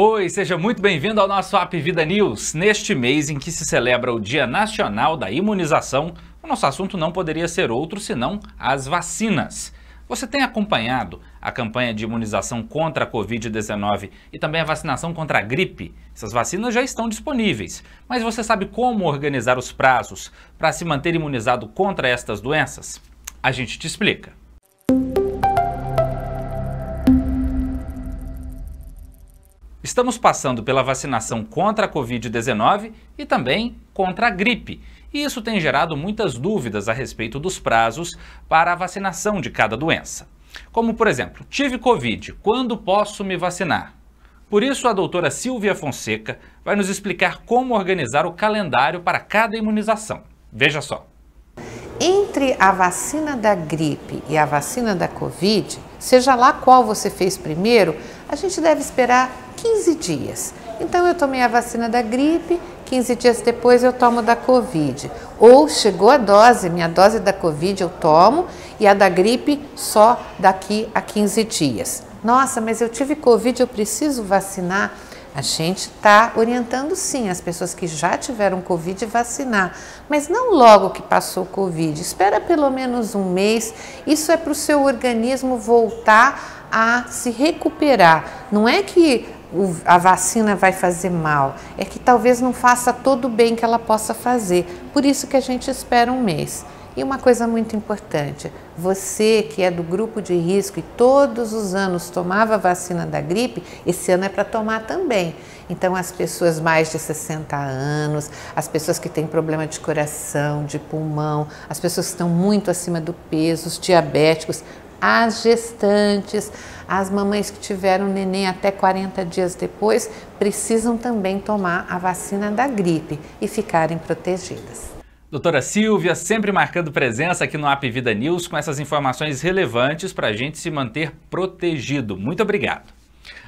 Oi, seja muito bem-vindo ao nosso App Vida News. Neste mês em que se celebra o Dia Nacional da Imunização, o nosso assunto não poderia ser outro senão as vacinas. Você tem acompanhado a campanha de imunização contra a Covid-19 e também a vacinação contra a gripe? Essas vacinas já estão disponíveis, mas você sabe como organizar os prazos para se manter imunizado contra estas doenças? A gente te explica. Estamos passando pela vacinação contra a Covid-19 e também contra a gripe. E isso tem gerado muitas dúvidas a respeito dos prazos para a vacinação de cada doença. Como, por exemplo, tive Covid, quando posso me vacinar? Por isso, a doutora Silvia Fonseca vai nos explicar como organizar o calendário para cada imunização. Veja só. Entre a vacina da gripe e a vacina da Covid, seja lá qual você fez primeiro, a gente deve esperar 15 dias. Então eu tomei a vacina da gripe, 15 dias depois eu tomo da Covid. Ou chegou a dose, minha dose da Covid eu tomo e a da gripe só daqui a 15 dias. Nossa, mas eu tive Covid, eu preciso vacinar. A gente está orientando sim as pessoas que já tiveram Covid vacinar, mas não logo que passou o Covid. Espera pelo menos um mês. Isso é para o seu organismo voltar a se recuperar. Não é que o, a vacina vai fazer mal, é que talvez não faça todo o bem que ela possa fazer. Por isso que a gente espera um mês. E uma coisa muito importante, você que é do grupo de risco e todos os anos tomava a vacina da gripe, esse ano é para tomar também. Então, as pessoas mais de 60 anos, as pessoas que têm problema de coração, de pulmão, as pessoas que estão muito acima do peso, os diabéticos, as gestantes, as mamães que tiveram neném até 40 dias depois, precisam também tomar a vacina da gripe e ficarem protegidas. Doutora Silvia, sempre marcando presença aqui no App Vida News com essas informações relevantes para a gente se manter protegido. Muito obrigado.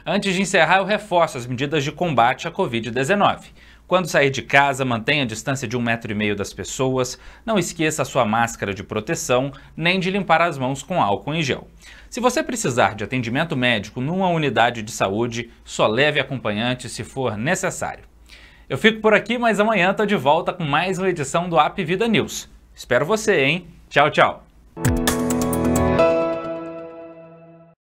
Antes de encerrar, eu reforço as medidas de combate à Covid-19. Quando sair de casa, mantenha a distância de um metro e meio das pessoas, não esqueça a sua máscara de proteção, nem de limpar as mãos com álcool em gel. Se você precisar de atendimento médico numa unidade de saúde, só leve acompanhante se for necessário. Eu fico por aqui, mas amanhã estou de volta com mais uma edição do App Vida News. Espero você, hein? Tchau, tchau!